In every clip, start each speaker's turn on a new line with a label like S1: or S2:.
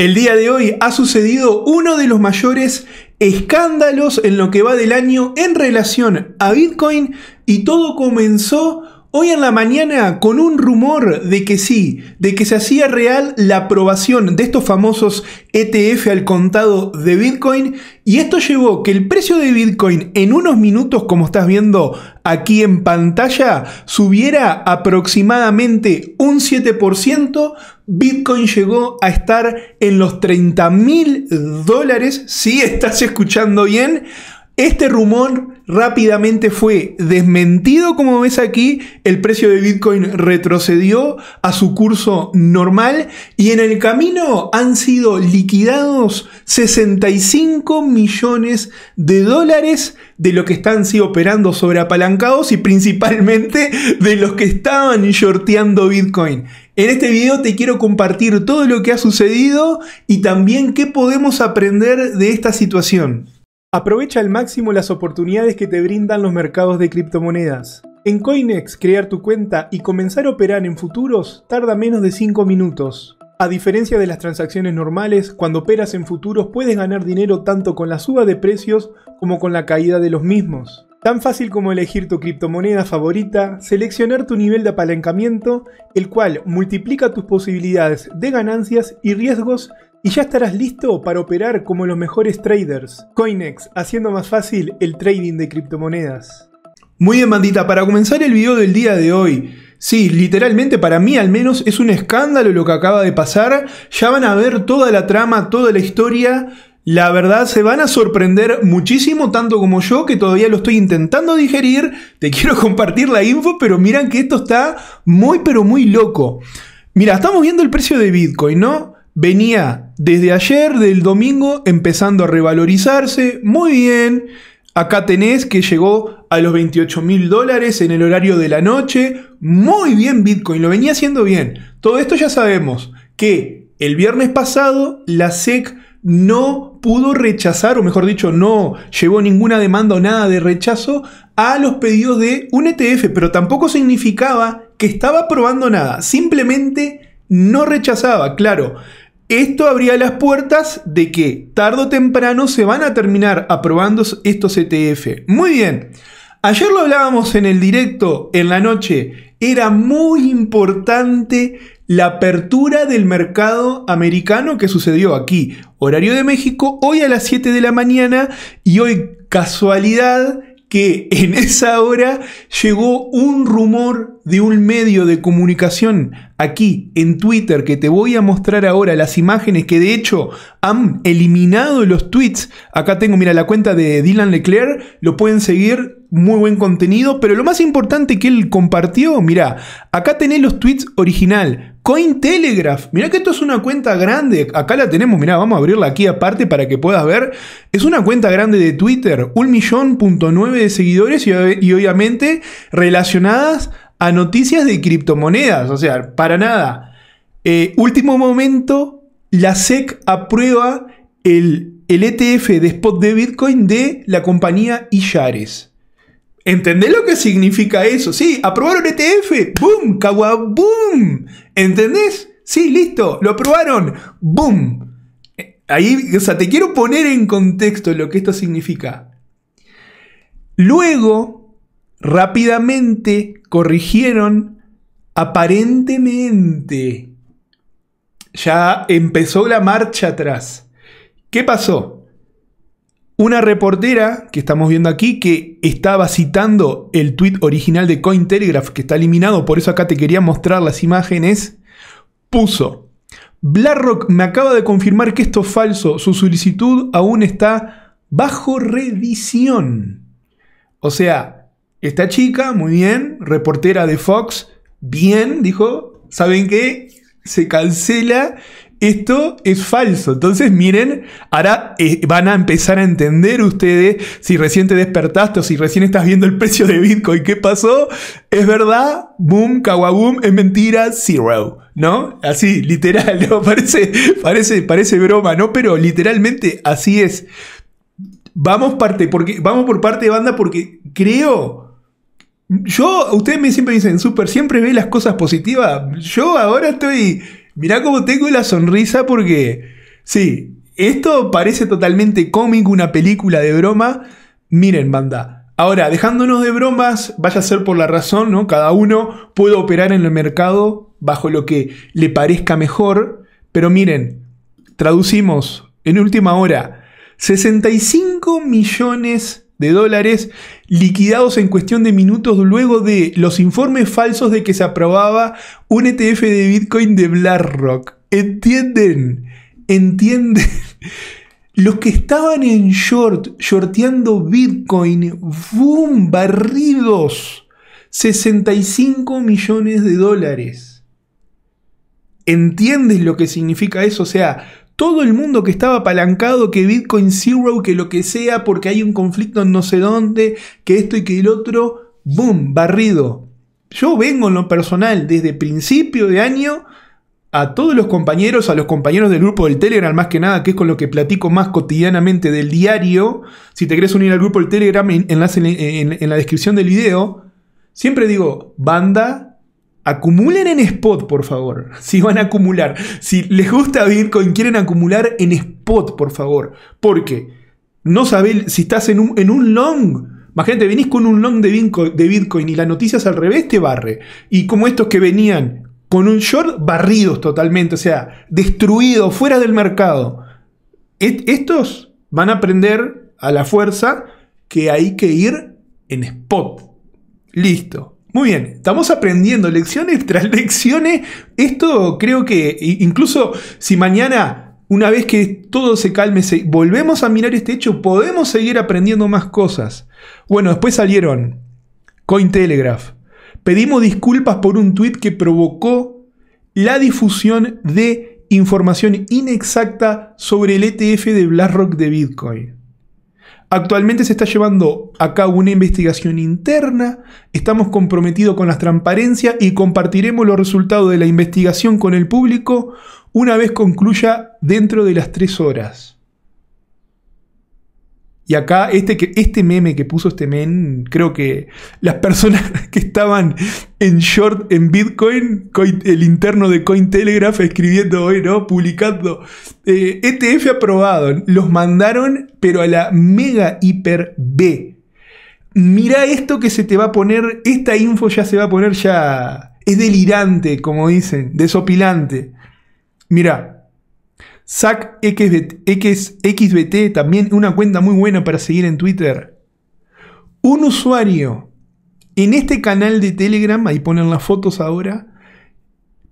S1: El día de hoy ha sucedido uno de los mayores escándalos en lo que va del año en relación a Bitcoin y todo comenzó Hoy en la mañana, con un rumor de que sí, de que se hacía real la aprobación de estos famosos ETF al contado de Bitcoin, y esto llevó que el precio de Bitcoin en unos minutos, como estás viendo aquí en pantalla, subiera aproximadamente un 7%. Bitcoin llegó a estar en los 30 mil dólares, si estás escuchando bien. Este rumor rápidamente fue desmentido, como ves aquí, el precio de Bitcoin retrocedió a su curso normal y en el camino han sido liquidados 65 millones de dólares de lo que están operando sobre apalancados y principalmente de los que estaban shorteando Bitcoin. En este video te quiero compartir todo lo que ha sucedido y también qué podemos aprender de esta situación. Aprovecha al máximo las oportunidades que te brindan los mercados de criptomonedas. En Coinex, crear tu cuenta y comenzar a operar en futuros tarda menos de 5 minutos. A diferencia de las transacciones normales, cuando operas en futuros puedes ganar dinero tanto con la suba de precios como con la caída de los mismos. Tan fácil como elegir tu criptomoneda favorita, seleccionar tu nivel de apalancamiento, el cual multiplica tus posibilidades de ganancias y riesgos y ya estarás listo para operar como los mejores traders. Coinex, haciendo más fácil el trading de criptomonedas. Muy bien, bandita, para comenzar el video del día de hoy. Sí, literalmente para mí al menos es un escándalo lo que acaba de pasar. Ya van a ver toda la trama, toda la historia. La verdad se van a sorprender muchísimo, tanto como yo, que todavía lo estoy intentando digerir. Te quiero compartir la info, pero miran que esto está muy, pero muy loco. Mira, estamos viendo el precio de Bitcoin, ¿no? Venía desde ayer, del domingo, empezando a revalorizarse. Muy bien. Acá tenés que llegó a los 28 mil dólares en el horario de la noche. Muy bien Bitcoin, lo venía haciendo bien. Todo esto ya sabemos que el viernes pasado la SEC no pudo rechazar, o mejor dicho, no llevó ninguna demanda o nada de rechazo a los pedidos de un ETF, pero tampoco significaba que estaba aprobando nada, simplemente no rechazaba. Claro, esto abría las puertas de que tarde o temprano se van a terminar aprobando estos ETF. Muy bien, ayer lo hablábamos en el directo, en la noche, era muy importante la apertura del mercado americano que sucedió aquí, horario de México, hoy a las 7 de la mañana y hoy casualidad que en esa hora llegó un rumor de un medio de comunicación aquí en Twitter que te voy a mostrar ahora las imágenes que de hecho han eliminado los tweets. Acá tengo, mira, la cuenta de Dylan Leclerc, lo pueden seguir, muy buen contenido, pero lo más importante que él compartió, mira, acá tenés los tweets original. Cointelegraph, mira que esto es una cuenta grande, acá la tenemos, mira, vamos a abrirla aquí aparte para que puedas ver, es una cuenta grande de Twitter, un millón punto nueve de seguidores y, y obviamente relacionadas a noticias de criptomonedas, o sea, para nada. Eh, último momento, la SEC aprueba el, el, ETF de spot de Bitcoin de la compañía Illares. ¿Entendés lo que significa eso? Sí, aprobaron ETF, ¡boom! ¡Caguabum! ¿Entendés? Sí, listo, lo aprobaron, ¡boom! Eh, ahí, o sea, te quiero poner en contexto lo que esto significa. Luego, rápidamente corrigieron aparentemente. Ya empezó la marcha atrás. ¿Qué pasó? Una reportera que estamos viendo aquí que estaba citando el tweet original de Cointelegraph que está eliminado, por eso acá te quería mostrar las imágenes, puso BlackRock me acaba de confirmar que esto es falso. Su solicitud aún está bajo revisión. O sea, esta chica, muy bien, reportera de Fox, bien, dijo, ¿saben qué? Se cancela, esto es falso. Entonces miren, ahora eh, van a empezar a entender ustedes si recién te despertaste o si recién estás viendo el precio de Bitcoin, ¿qué pasó? ¿Es verdad? Boom, kawaboom, es mentira, zero. ¿No? Así, literal, Parece, parece, parece broma, ¿no? Pero literalmente así es. Vamos, parte, porque, vamos por parte de banda porque creo yo, ustedes me siempre dicen, Super, siempre ve las cosas positivas. Yo ahora estoy. Mirá cómo tengo la sonrisa porque. Sí, esto parece totalmente cómico, una película de broma. Miren, banda. Ahora, dejándonos de bromas, vaya a ser por la razón, ¿no? Cada uno puede operar en el mercado bajo lo que le parezca mejor. Pero miren, traducimos en última hora 65 millones de dólares liquidados en cuestión de minutos luego de los informes falsos de que se aprobaba un ETF de Bitcoin de BlackRock. ¿Entienden? ¿Entienden? Los que estaban en short, shorteando Bitcoin, ¡boom! Barridos. 65 millones de dólares. ¿Entiendes lo que significa eso? O sea, todo el mundo que estaba apalancado, que Bitcoin Zero, que lo que sea, porque hay un conflicto en no sé dónde, que esto y que el otro, boom, barrido. Yo vengo en lo personal desde principio de año a todos los compañeros, a los compañeros del grupo del Telegram, más que nada, que es con lo que platico más cotidianamente del diario. Si te querés unir al grupo del Telegram, enlace en la descripción del video. Siempre digo, banda, Acumulen en spot, por favor. Si van a acumular. Si les gusta Bitcoin, quieren acumular en spot, por favor. Porque no saben, si estás en un, en un long. Imagínate, venís con un long de Bitcoin, y la y es al revés te barre. Y como estos que venían con un short barridos totalmente, o sea, destruidos, fuera del mercado. estos van a aprender a la fuerza que hay que ir en spot. Listo. Muy bien, estamos aprendiendo lecciones tras lecciones. Esto creo que incluso si mañana, una vez que todo se calme, volvemos a mirar este hecho, podemos seguir aprendiendo más cosas. Bueno, después salieron Cointelegraph. Pedimos disculpas por un tuit que provocó la difusión de información inexacta sobre el ETF de BlackRock de Bitcoin. Actualmente se está llevando a cabo una investigación interna, estamos comprometidos con la transparencia y compartiremos los resultados de la investigación con el público una vez concluya dentro de las tres horas. Y acá, este, este meme que puso este men, creo que las personas que estaban en short en Bitcoin, el interno de Cointelegraph escribiendo hoy, ¿no? Publicando. ETF eh, e aprobado. Los mandaron, pero a la mega hiper B. Mirá esto que se te va a poner. Esta info ya se va a poner ya. Es delirante, como dicen, desopilante. Mirá. Zac XBT, también una cuenta muy buena para seguir en Twitter. Un usuario en este canal de Telegram, ahí ponen las fotos ahora,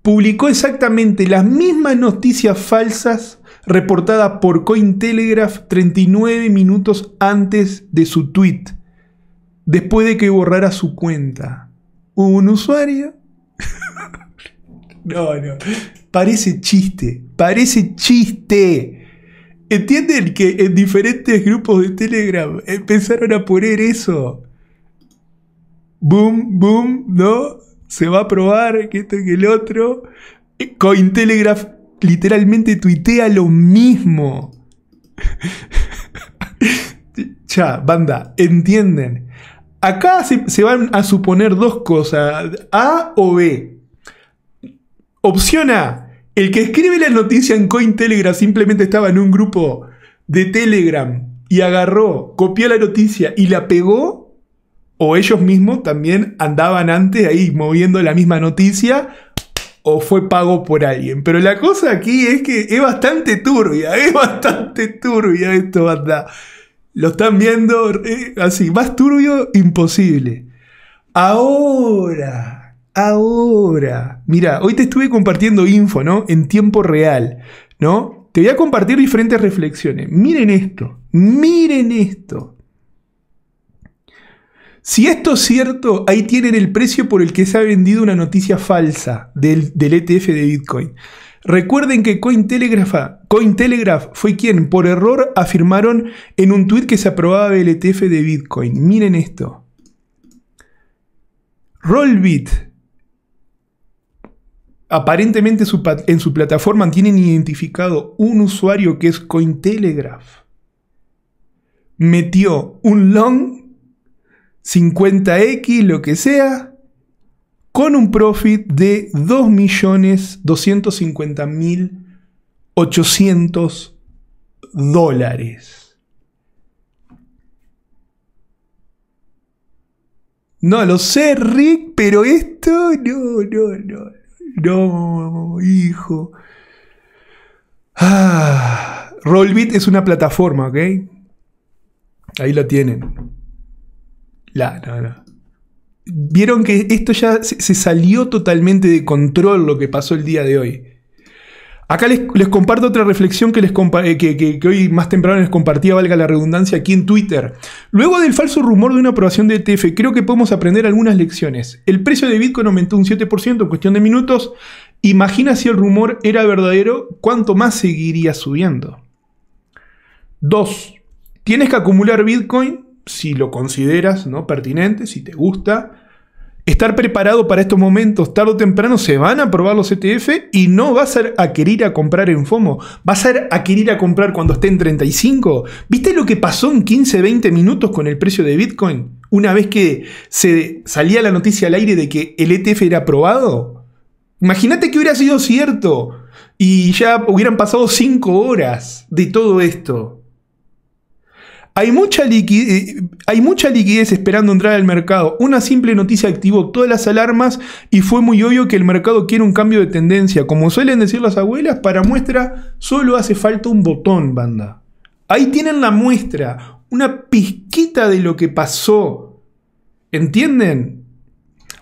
S1: publicó exactamente las mismas noticias falsas reportadas por Cointelegraph 39 minutos antes de su tweet, después de que borrara su cuenta. Un usuario. no, no, parece chiste. Parece chiste. ¿Entienden que en diferentes grupos de Telegram empezaron a poner eso? Boom, boom, ¿no? Se va a probar que esto y que el otro. Cointelegraph literalmente tuitea lo mismo. ya, banda, ¿entienden? Acá se van a suponer dos cosas, A o B. Opción A, el que escribe la noticia en Telegram simplemente estaba en un grupo de Telegram y agarró, copió la noticia y la pegó. O ellos mismos también andaban antes ahí moviendo la misma noticia o fue pago por alguien. Pero la cosa aquí es que es bastante turbia, es bastante turbia esto, banda. Lo están viendo eh, así, más turbio, imposible. Ahora, ahora. Mira, hoy te estuve compartiendo info, ¿no? En tiempo real, ¿no? Te voy a compartir diferentes reflexiones. Miren esto, miren esto. Si esto es cierto, ahí tienen el precio por el que se ha vendido una noticia falsa del, ETF e de Bitcoin. Recuerden que Cointelegraph, fue quien, por error, afirmaron en un tuit que se aprobaba el ETF de Bitcoin. Miren esto. Rollbit Aparentemente en su plataforma tienen identificado un usuario que es Cointelegraph. Metió un long 50x, lo que sea, con un profit de 2.250.800 dólares. No lo sé, Rick, pero esto no, no, no. No, hijo. Ah, Rollbit es una plataforma, ¿ok? Ahí la tienen. La, la, Vieron que esto ya se, salió totalmente de control lo que pasó el día de hoy. Acá les, comparto otra reflexión eh, que, hoy más temprano les compartía, valga la redundancia, aquí en Twitter. Luego del falso rumor de una aprobación de ETF, creo que podemos aprender algunas lecciones. El precio de Bitcoin aumentó un 7% en cuestión de minutos. Imagina si el rumor era verdadero, cuánto más seguiría subiendo. 2. Tienes que acumular Bitcoin si lo consideras ¿no? pertinente, si te gusta estar preparado para estos momentos. Tarde o temprano se van a aprobar los ETF y no vas a querer a comprar en FOMO. Vas a querer a comprar cuando esté en 35. ¿Viste lo que pasó en 15, 20 minutos con el precio de Bitcoin? Una vez que se salía la noticia al aire de que el ETF era aprobado. Imagínate que hubiera sido cierto y ya hubieran pasado 5 horas de todo esto. Eh, hay mucha, liquidez, esperando entrar al mercado. Una simple noticia activó todas las alarmas y fue muy obvio que el mercado quiere un cambio de tendencia. Como suelen decir las abuelas, para muestra solo hace falta un botón, banda. Ahí tienen la muestra, una pizquita de lo que pasó. ¿Entienden?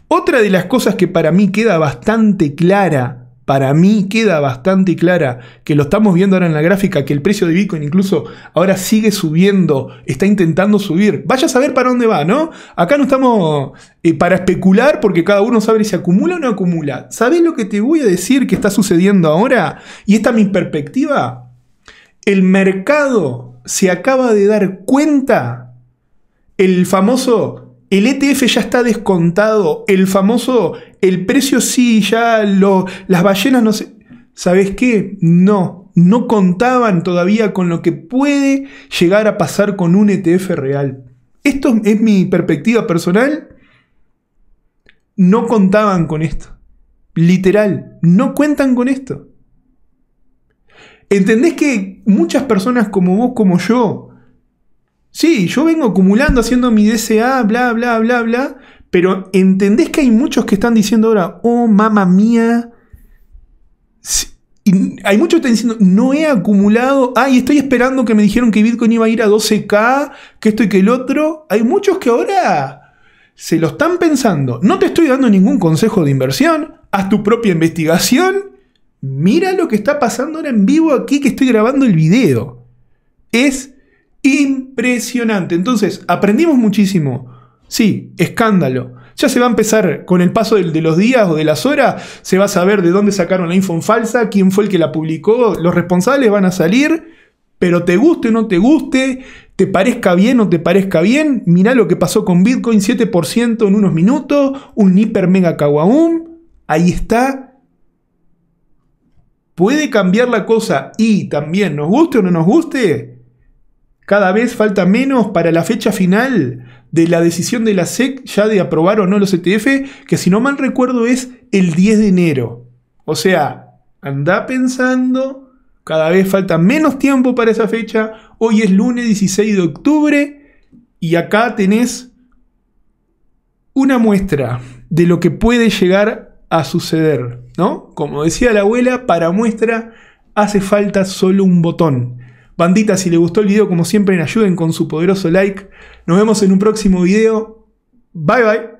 S1: Otra de las cosas que para mí queda bastante clara para mí queda bastante clara, que lo estamos viendo ahora en la gráfica, que el precio de Bitcoin incluso ahora sigue subiendo, está intentando subir. Vaya a saber para dónde va, ¿no? Acá no estamos eh, para especular porque cada uno sabe si acumula o no acumula. ¿Sabes lo que te voy a decir que está sucediendo ahora? Y esta es mi perspectiva. El mercado se acaba de dar cuenta, el famoso el ETF ya está descontado. El famoso, el precio sí, ya lo, las ballenas no sé, ¿Sabes qué? No, no contaban todavía con lo que puede llegar a pasar con un ETF real. Esto es mi perspectiva personal. No contaban con esto. Literal, no cuentan con esto. ¿Entendés que muchas personas como vos, como yo, Sí, yo vengo acumulando, haciendo mi DSA, bla, bla, bla, bla. Pero entendés que hay muchos que están diciendo ahora, oh, mamá mía. hay muchos que están diciendo, no he acumulado, ay, estoy esperando que me dijeron que Bitcoin iba a ir a 12K, que esto y que el otro. Hay muchos que ahora se lo están pensando. No te estoy dando ningún consejo de inversión, haz tu propia investigación. Mira lo que está pasando ahora en vivo aquí que estoy grabando el video. Es impresionante. Entonces, aprendimos muchísimo. Sí, escándalo. Ya se va a empezar con el paso de los días o de las horas, se va a saber de dónde sacaron la info falsa, quién fue el que la publicó, los responsables van a salir, pero te guste o no te guste, te parezca bien o te parezca bien, mira lo que pasó con Bitcoin, 7% en unos minutos, un hiper mega kawaum, ahí está. Puede cambiar la cosa y también nos guste o no nos guste, cada vez falta menos para la fecha final de la decisión de la SEC ya de aprobar o no los ETF, que si no mal recuerdo es el 10 de enero. O sea, anda pensando, cada vez falta menos tiempo para esa fecha. Hoy es lunes 16 de octubre y acá tenés una muestra de lo que puede llegar a suceder, ¿no? Como decía la abuela, para muestra hace falta solo un botón. Bandita, si les gustó el video, como siempre, ayuden con su poderoso like. Nos vemos en un próximo video. Bye bye.